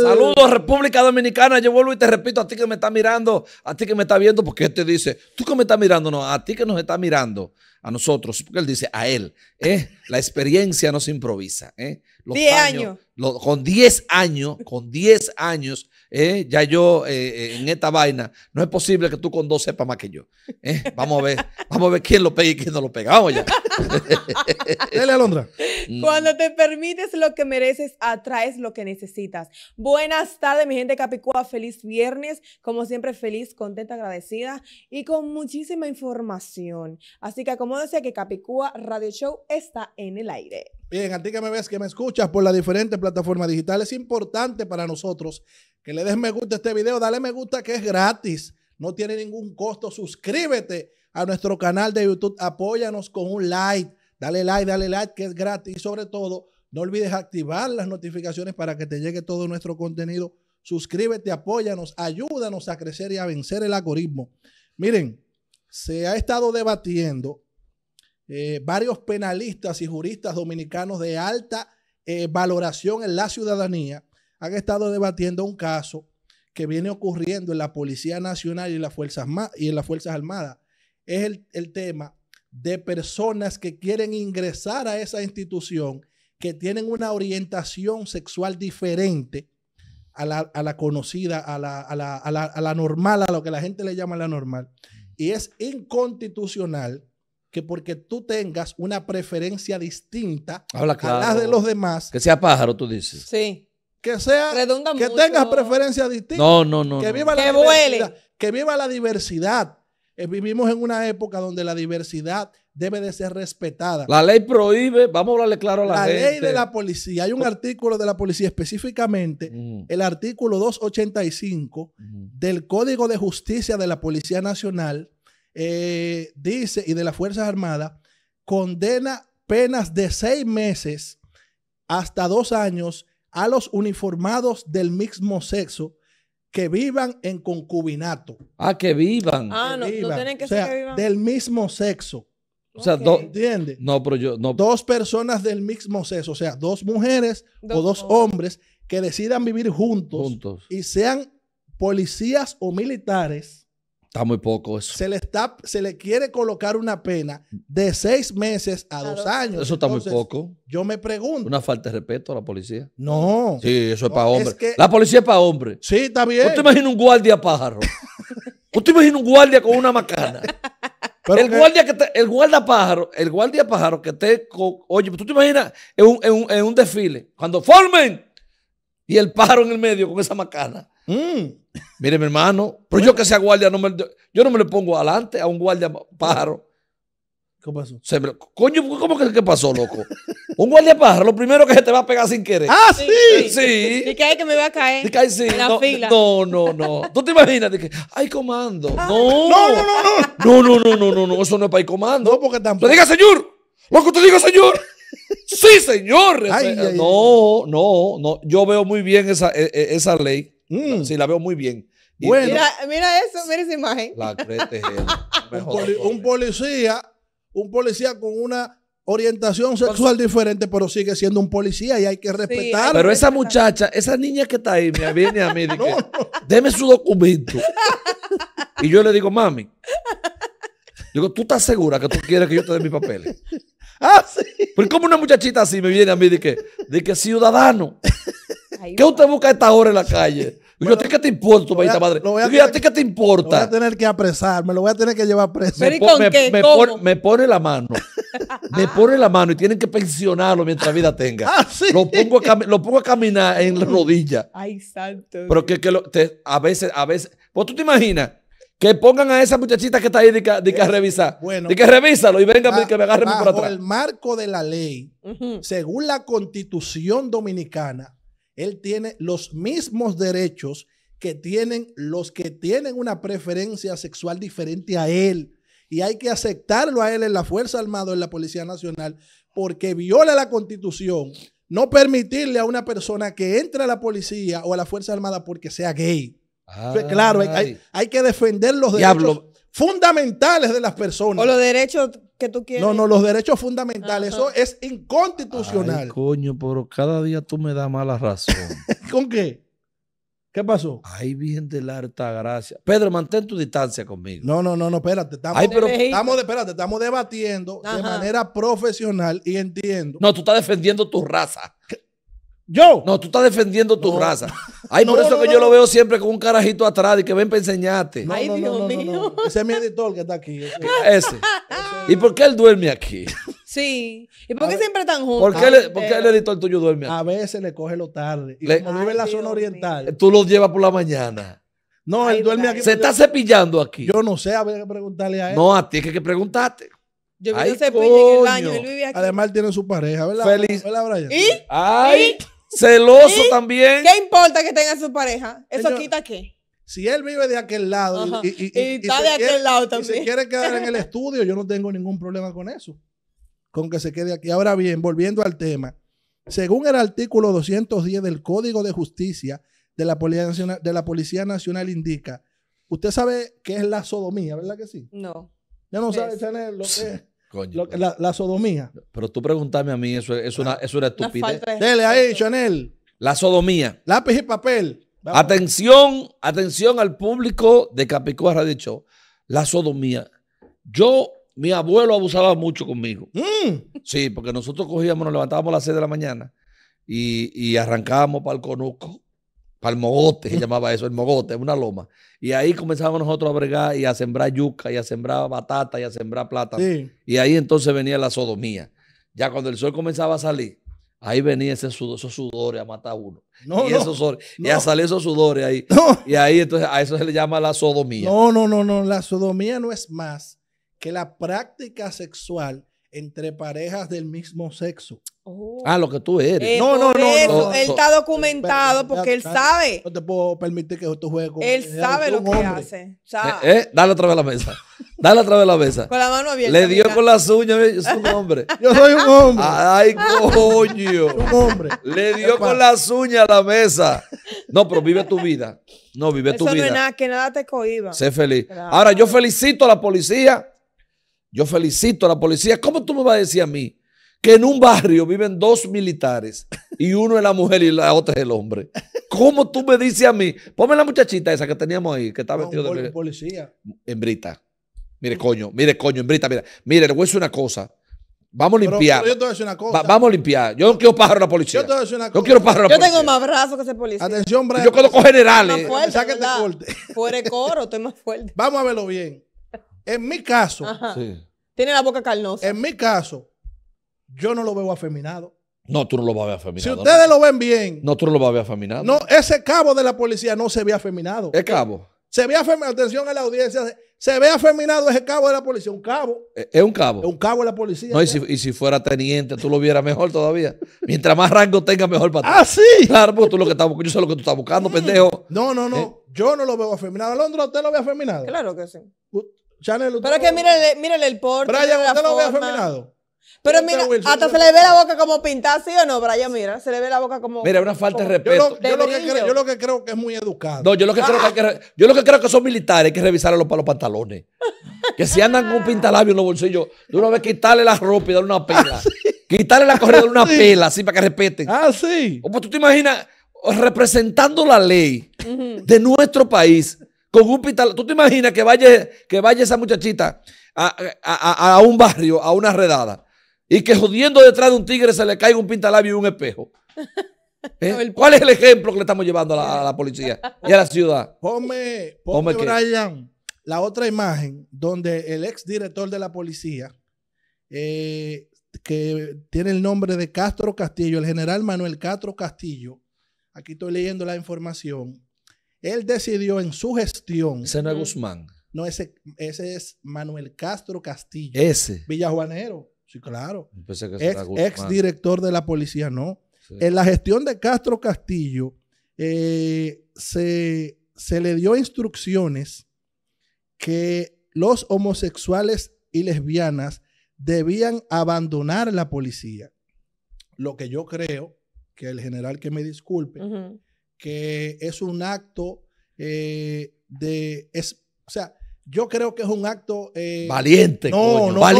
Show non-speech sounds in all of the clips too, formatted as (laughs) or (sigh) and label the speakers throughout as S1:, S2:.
S1: Saludos, República Dominicana. Yo vuelvo y te repito a ti que me está mirando, a ti que me está viendo, porque él te dice, tú que me estás mirando, no, a ti que nos está mirando, a nosotros, porque él dice, a él. ¿eh? La experiencia no se improvisa. ¿eh? Los 10 años. con 10 años, con 10 años ¿eh? ya yo eh, eh, en esta vaina, no es posible que tú con dos sepas más que yo. Vamos a ver, vamos a ver quién lo pega y quién no lo pega. Vamos ya. (laughs) Dele, Alondra.
S2: Mm. Cuando te permites lo que mereces, atraes lo que necesitas. Buenas tardes, mi gente Capicúa. Feliz viernes. Como siempre, feliz, contenta, agradecida y con muchísima información. Así que acomódese que Capicúa Radio Show está en el aire.
S3: Bien, a ti que me ves, que me escuchas por las diferentes plataformas digitales, es importante para nosotros que le des me gusta a este video, dale me gusta que es gratis, no tiene ningún costo, suscríbete a nuestro canal de YouTube, apóyanos con un like, dale like, dale like que es gratis y sobre todo no olvides activar las notificaciones para que te llegue todo nuestro contenido. Suscríbete, apóyanos, ayúdanos a crecer y a vencer el algoritmo. Miren, se ha estado debatiendo eh, varios penalistas y juristas dominicanos de alta eh, valoración en la ciudadanía han estado debatiendo un caso que viene ocurriendo en la Policía Nacional y en las Fuerzas, y en las fuerzas Armadas. Es el, tema de personas que quieren ingresar a esa institución que tienen una orientación sexual diferente a la, conocida, a la, a, la, a la, normal, a lo que la gente le llama la normal. Y es inconstitucional que porque tú tengas una preferencia distinta a la de los demás.
S1: Que sea pájaro, tú dices.
S3: Sí que sea que tengas preferencias distintas.
S1: No, no, no. Que viva, La, que diversidad,
S3: viva la diversidad. Eh, vivimos en una época donde la diversidad debe de ser respetada. La ley
S1: prohíbe, vamos a hablarle claro a la, la ley de la
S3: policía, hay un artículo de la policía específicamente, mm. el artículo 285 del Código de Justicia de la Policía Nacional, eh, dice, y de las Fuerzas Armadas, condena penas de seis meses hasta dos años a los uniformados del mismo sexo que vivan en concubinato. Ah, que vivan. Ah, no, no tienen que ser que vivan. Del mismo sexo. O sea, No, pero yo. No. Dos personas del mismo sexo, o sea, dos mujeres o dos hombres que decidan vivir juntos, y sean policías o militares Está muy poco eso. Se le, está, se le quiere colocar una pena de seis meses a, dos, años. Eso está muy poco. Yo me pregunto.
S1: Una falta de respeto a la policía.
S3: No.
S1: Sí, eso es para hombres. La policía es para hombres. Sí, está bien. ¿Usted imagina un guardia pájaro? (laughs) ¿Usted imagina un guardia con una macana? el, guardia que el guardia pájaro, el guardia pájaro que esté Oye, ¿tú te imaginas en un desfile? Cuando formen y el pájaro en el medio con esa macana. Mm. Mire, mi hermano, pero yo que sea guardia, no me, yo no me le pongo adelante a un guardia pájaro. ¿Qué pasó? Se coño, ¿cómo que qué pasó, loco? un guardia pájaro, lo primero que se te va a pegar sin querer. ¡Ah, sí!
S2: Sí. Y que hay que me va a caer. Y que hay, sí. En la no, fila. no,
S1: no, no. ¿Tú te imaginas? De que, hay comando! Ah. No. no. No, no, no, no. No, no, no, Eso no es para ir comando. No, porque tampoco. ¡Te diga, señor! ¡Lo que te digo señor! ¡Sí, señor! no, no, no. Yo veo muy bien esa, e, e, esa ley Mm. Sí, la veo muy bien. mira, eso,
S2: mira esa imagen. La crete
S1: (laughs)
S3: un, un, policía, un policía con una orientación sexual diferente, pero sigue siendo un policía y hay que respetarlo. pero esa
S1: muchacha, esa niña que está ahí, me viene a mí y (laughs) dice, deme su documento. y yo le digo, mami, digo, ¿tú estás segura que tú quieres que yo te dé mis papeles? (laughs) ah, sí. Pero como una muchachita así me viene a mí y que, de que ciudadano. ¿Qué usted busca a esta hora en la calle? yo a ti qué te importa, tu a, madre. a, a ti qué te importa. Me voy a
S3: tener que apresar, me lo voy a tener que llevar preso. Pero
S1: me, Pone, la mano. me pone la mano y tienen que pensionarlo mientras vida tenga. (laughs) Ah, lo, pongo a caminar en rodilla.
S2: Ay, santo. Pero
S1: que, a veces, a veces. ¿Vos pues tú te imaginas? Que pongan a esa muchachita que está ahí de que, de que revisar. Bueno, de que revísalo y venga a, que me agarre por atrás. el
S3: marco de la ley, según la constitución dominicana, él tiene los mismos derechos que tienen los que tienen una preferencia sexual diferente a él. Y hay que aceptarlo a él en la Fuerza Armada, o en la Policía Nacional, porque viola la Constitución no permitirle a una persona que entre a la policía o a la Fuerza Armada porque sea gay.
S1: Claro, hay,
S3: que defender los derechos fundamentales de las personas. O los derechos que tú quieres. No, no, los derechos fundamentales, eso es inconstitucional. Ay,
S1: coño, pero cada día tú me das mala razón. (laughs)
S3: ¿Con qué? ¿Qué pasó? Ay, bien
S1: de la harta gracia. Pedro, mantén tu distancia conmigo. No, no, no, no, espérate. Estamos, pero, estamos,
S3: espérate, estamos debatiendo de manera profesional y entiendo. No, tú estás defendiendo tu raza. Yo. No, tú
S1: estás defendiendo tu raza. Ay, por eso que yo lo veo siempre con un carajito atrás y que ven para enseñarte. Ay,
S3: Dios mío. Ese es mi editor que está aquí. (laughs) Ese.
S1: ¿Y por qué él duerme aquí?
S2: Sí. ¿Y por qué siempre están juntos? ¿Por qué, el
S1: editor tuyo duerme aquí? A veces le coge lo tarde. Y como vive en la zona oriental. Eh, tú lo llevas por la mañana. No, él duerme aquí. Se está cepillando aquí. Yo no sé, habría
S3: que preguntarle a él. No,
S1: a ti es que, que preguntarte.
S3: Yo vi ese se en el baño, él vivía aquí. Además, él tiene su pareja, ¿verdad? Feliz. ¿Verdad, Brian? ¿Y? ¡Ay! ¿Y? Celoso también. ¿Qué
S2: importa que tenga su pareja? ¿Eso quita qué?
S3: Si él vive de aquel lado y, está de aquel lado también. Y se quiere quedar en el (laughs) estudio, yo no tengo ningún problema con eso. Con que se quede aquí. Ahora bien, volviendo al tema. Según el artículo 210 del Código de Justicia de la Policía Nacional, de la Policía Nacional indica, usted sabe qué es la sodomía, ¿verdad que sí? No. Ya no sabe, tener lo que (laughs) Pues. la, la,
S1: sodomía. Pero tú preguntarme a mí, eso es una, es una ah, estupidez. ha Dele ahí, Chanel. La sodomía. Lápiz y papel. Atención, atención al público de Capicúa ha dicho La sodomía. Yo, mi abuelo abusaba mucho conmigo. Mm. Sí, porque nosotros cogíamos, nos levantábamos a las 6 de la mañana y, y arrancábamos para el conuco para el mogote, se llamaba eso, el mogote, una loma. Y ahí comenzamos nosotros a bregar y a sembrar yuca, y a sembrar batata, y a sembrar plátano. Y ahí entonces venía la sodomía. Ya cuando el sol comenzaba a salir, ahí venía ese sudor, esos sudores a matar a uno. y, esos, a salir esos sudores ahí. Y ahí entonces a eso se le llama la sodomía.
S3: No, no, no, no. La sodomía no es más que la práctica sexual entre parejas del mismo sexo. Oh. Ah, lo que tú eres. Eh, no, no, no, eso, Él está documentado porque él sabe. No te puedo permitir que tú juegues con Él sabe lo que hace. Eh,
S1: eh, dale otra vez la mesa. (laughs) Dale otra vez la mesa. Con la
S3: mano abierta. Le dio con las uñas. Yo soy un (laughs)
S1: hombre. Yo soy un hombre. Ay, (laughs) coño. un hombre. Le dio con las uñas a la mesa. No, pero vive tu vida. No, vive tu vida. Eso no es nada,
S2: que nada te cohiba. Sé
S1: feliz. Ahora, yo felicito a la policía yo felicito a la policía. ¿Cómo tú me vas a decir a mí que en un barrio viven dos militares y uno es la mujer y la otra es el hombre? ¿Cómo tú me dices a mí? Ponme la muchachita esa que teníamos ahí, que está de
S3: policía.
S1: En brita. Mire, coño, mire, coño, en brita, mira. Mire, le voy a decir una cosa. Vamos a limpiar. yo te voy a decir una cosa. vamos a limpiar. Yo no quiero pájaro a la policía. Yo te voy a
S3: decir una cosa. Yo quiero Yo tengo más
S2: brazos que ese policía. Atención, Brian. Yo conozco generales. Más fuerte, este Fuere coro, estoy más fuerte.
S3: Vamos a verlo bien. En mi caso, tiene la boca carnosa. En mi caso, yo no lo veo afeminado. No, tú no lo vas a ver
S1: afeminado. Si ustedes lo ven bien. No, tú no lo vas a ver afeminado.
S3: No, ese cabo de la policía no se ve afeminado. ¿Es cabo? Se ve afeminado. Atención a la audiencia. Se ve afeminado ese cabo de la policía. Un cabo.
S1: Es un cabo. Es
S3: un cabo de la policía. No, y
S1: si, fuera teniente, tú lo vieras mejor todavía. Mientras más rango tenga, mejor para ti. Ah, sí. Claro, porque tú lo que estás buscando, yo sé lo que tú estás buscando, pendejo.
S3: No, no, no. ¿Eh? Yo no lo veo afeminado. Alondra, ¿usted lo ve afeminado? Claro que sí. Pero es que mírale, el porte. Brian, usted lo ve afeminado. Pero mira, hasta se le ve
S2: la boca como pintada, ¿sí o no, Brian? Mira, se le ve la boca como. Mira, una falta de
S1: respeto. Yo lo, que, creo, yo
S3: lo que creo que es muy
S1: educado. No, yo lo que, creo, que, yo lo que creo que son militares hay que revisarle los, los pantalones. que si andan con pintalabios en los bolsillos, de una vez quitarle la ropa y darle una pela. Ah, quitarle la correa darle una ah, pela, así para que respeten. Ah, sí. O pues tú te imaginas representando la ley de nuestro país con ¿Tú te imaginas que vaya, que vaya esa muchachita a, un barrio, a una redada, y que jodiendo detrás de un tigre se le caiga un pintalabio y un espejo? (laughs) ¿Eh? ¿Cuál es el ejemplo que le estamos llevando a la, policía y a la ciudad?
S3: Ponme, ponme, la otra imagen donde el ex director de la policía, eh, que tiene el nombre de Castro Castillo, el general Manuel Castro Castillo, aquí estoy leyendo la información, él decidió en su gestión. Ese no es mm. Guzmán. No, ese, ese es Manuel Castro Castillo. Ese. Villajuanero. Sí, claro.
S1: Pensé ex,
S3: director de la policía, no. En la gestión de Castro Castillo eh, se, le dio instrucciones que los homosexuales y lesbianas debían abandonar la policía. Lo que yo creo, que el general que me disculpe, que es un acto eh, de, es, o sea, yo creo que es un acto. Eh, valiente. No, No, no,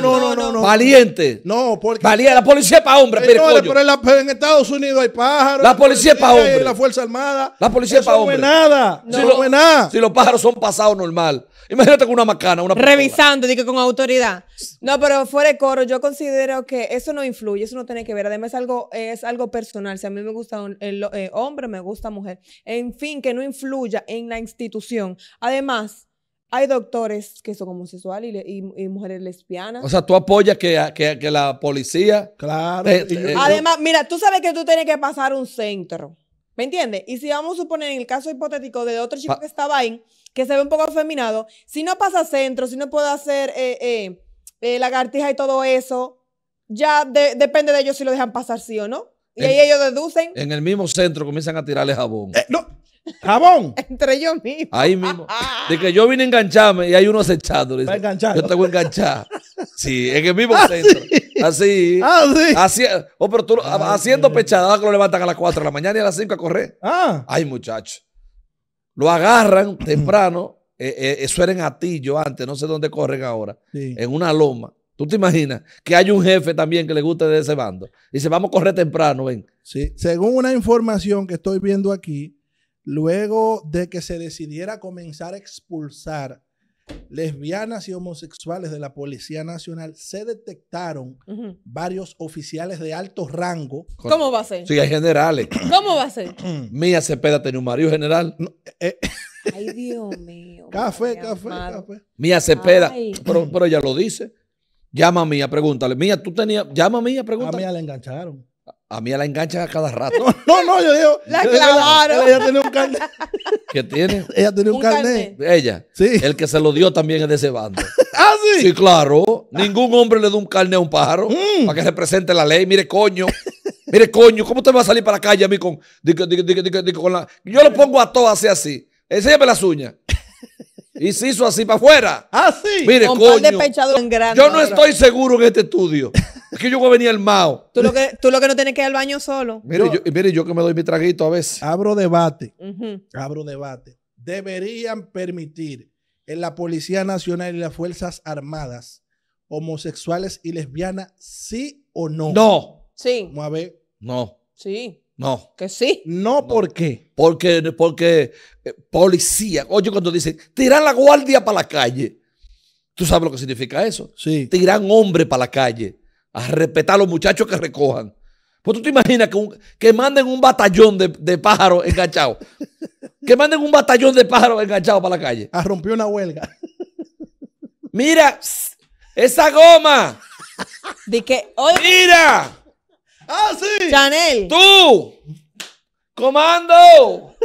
S3: no, no, no, Valiente. No, porque. La
S1: policía es para hombres. no, pero en, Estados Unidos hay pájaros. La policía es para hombres. La Fuerza Armada. La policía es para hombres. No es nada. No, si nada. Si los pájaros son pasados normal. Imagínate con una macana, una Revisando,
S2: dije con autoridad. No, pero fuera de coro, yo considero que eso no influye, eso no tiene que ver. Además, es algo, es algo personal. Si a mí me gusta el, eh, hombre, me gusta mujer. En fin, que no influya en la institución. Además, hay doctores que son homosexuales y, mujeres lesbianas. O sea,
S1: tú apoyas que, la policía. Claro. Eh, eh, además,
S2: mira, tú sabes que tú tienes que pasar un centro. ¿Me entiendes? Y si vamos a suponer en el caso hipotético de otro chico que estaba ahí, que se ve un poco afeminado, si no pasa centro, si no puede hacer eh, eh, eh lagartija y todo eso, ya depende de ellos si lo dejan pasar sí o no. Y ahí ellos deducen. En
S1: el mismo centro comienzan a tirarle jabón. no. ¿Jabón? (laughs)
S2: Entre ellos mismos.
S1: Ahí mismo. De que yo vine a engancharme y hay uno acechado. yo te voy (laughs) Sí, en el mismo centro. Así. Así. pero haciendo pechada que lo levantan a las 4 de la mañana y a las 5 a correr. Ah. Ay, Lo agarran temprano. (clears throat) Eh, eh, eso era Atillo antes, no sé dónde corren ahora. En una loma. ¿Tú te imaginas que hay un jefe también que le guste de ese bando? Dice, vamos a correr temprano, ven. Sí,
S3: según una información que estoy viendo aquí, luego de que se decidiera comenzar a expulsar lesbianas y homosexuales de la Policía Nacional, se detectaron varios oficiales de alto rango. ¿Cómo va a ser? Sí,
S1: hay generales. (clears throat)
S3: ¿Cómo va a ser?
S1: (clears throat) Mía Cepeda tenía un marido general. Eh, eh.
S3: Ay, Dios mío. (laughs) Café, café, café. Mía Cepeda, pero,
S1: pero ella lo dice. Llama a Mía, pregúntale. Mía, tú tenías. Llama a Mía, pregúntale. A Mía le engancharon. A mí la enganchan a cada rato. (laughs)
S3: No, no, yo digo. La clavaron. Ella, tiene un carnet.
S1: (laughs) ¿Qué tiene? Ella tiene un, carné, carnet. Ella. Sí. El que se lo dio también es de ese bando. (laughs) ¿Ah, sí? Sí, claro. Ah. Ningún hombre le da un carnet a un pájaro mm. para que represente la ley. Mire, coño. Mire, coño, ¿cómo te va a salir para la calle a mí con, con la... Yo lo pongo a todo así, así. Enséñame las uñas. Y se hizo así para afuera. Ah, sí. Mire, con coño. Yo no estoy seguro en este estudio es que yo voy a Mao. Tú lo
S2: que, tú lo que no tienes que ir al baño solo. (laughs) Mire
S1: yo, yo que me doy mi
S3: traguito a veces. Abro debate. Abro debate. Deberían permitir en la Policía Nacional y las Fuerzas Armadas homosexuales y lesbianas, sí o no? No. Sí. Vamos No. Sí. No. Que sí.
S1: No, ¿por qué? Porque, porque eh, policía, oye, cuando dicen, tiran la guardia para la calle. ¿Tú sabes lo que significa eso? Sí. Tiran hombre para la calle a respetar a los muchachos que recojan. Pues tú te imaginas que, manden un batallón de, de pájaros enganchados. que manden un batallón de pájaros enganchados para la calle. A rompió una huelga. Mira, esa goma. Mira. Ah, sí. Chanel. Tú.
S2: Comando.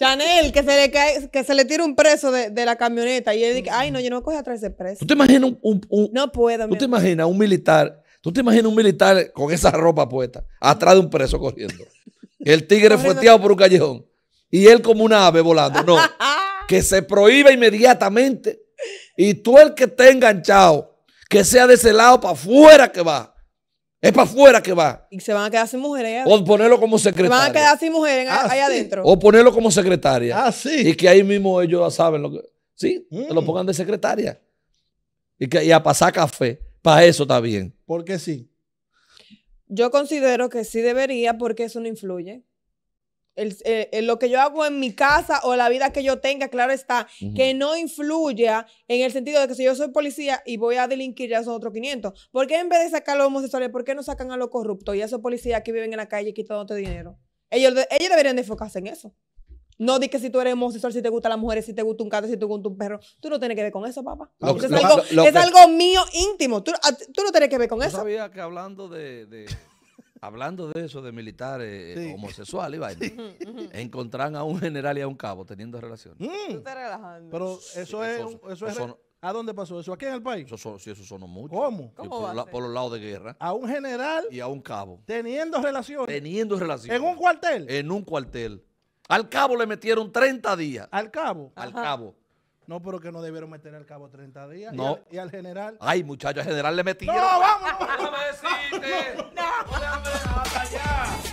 S2: Chanel, que se le cae, que se le tira un preso de, la camioneta. Y él dice, ay, no, yo no voy a atrás ese preso. ¿Tú
S1: te imaginas un, un, No puedo. ¿Tú te imaginas un militar ¿Tú te imaginas un militar con esa ropa puesta atrás de un preso corriendo? El tigre fueteado por un callejón y él como una ave volando. No,
S2: (laughs)
S1: que se prohíba inmediatamente y tú el que esté enganchado, que sea de ese lado para afuera que va. Es para afuera que va.
S2: Y se van a quedar sin mujeres.
S1: O ponerlo como secretaria. Se van a quedar
S2: sin mujeres ahí adentro.
S1: O ponerlo como secretaria. Ah, sí. Y que ahí mismo ellos saben lo que. Sí, te lo mm. pongan de secretaria. Y, que, y a pasar café para eso está bien. ¿Por qué
S3: sí?
S2: Yo considero que sí debería porque eso no influye. El, eh, eh, lo que yo hago en mi casa o la vida que yo tenga, claro está, que no influya en el sentido de que si yo soy policía y voy a delinquir, ya son otros 500. ¿Por qué en vez de sacar a los homosexuales, por qué no sacan a los corruptos y a esos policías que viven en la calle quitándote dinero? Ellos, ellos deberían de enfocarse en eso. No di que si tú eres homosexual, si te gusta las mujeres, si te gusta un gato, si te gusta un perro. Tú no tienes que ver con eso, papá. es, algo, mío íntimo. Tú, no tienes que ver con eso.
S1: sabía que hablando de, (laughs) hablando de eso, de militares eh, homosexuales y (laughs) a un general y a un cabo teniendo relaciones. Mm. Pero eso es...
S3: ¿A dónde pasó eso? ¿Aquí en el país? Eso, son, sí, eso sonó mucho. ¿Cómo? por, por, los lados de guerra. A un general. Y a un cabo. Teniendo relaciones. Teniendo relaciones. ¿En un cuartel? En un
S1: cuartel. Al cabo le metieron 30 días. ¿Al cabo? Al cabo.
S3: No, pero que no debieron meter al cabo 30 días. No. Y al, general.
S1: Ay, muchachos, al general le metieron. ¡No, vamos! ¡No, no,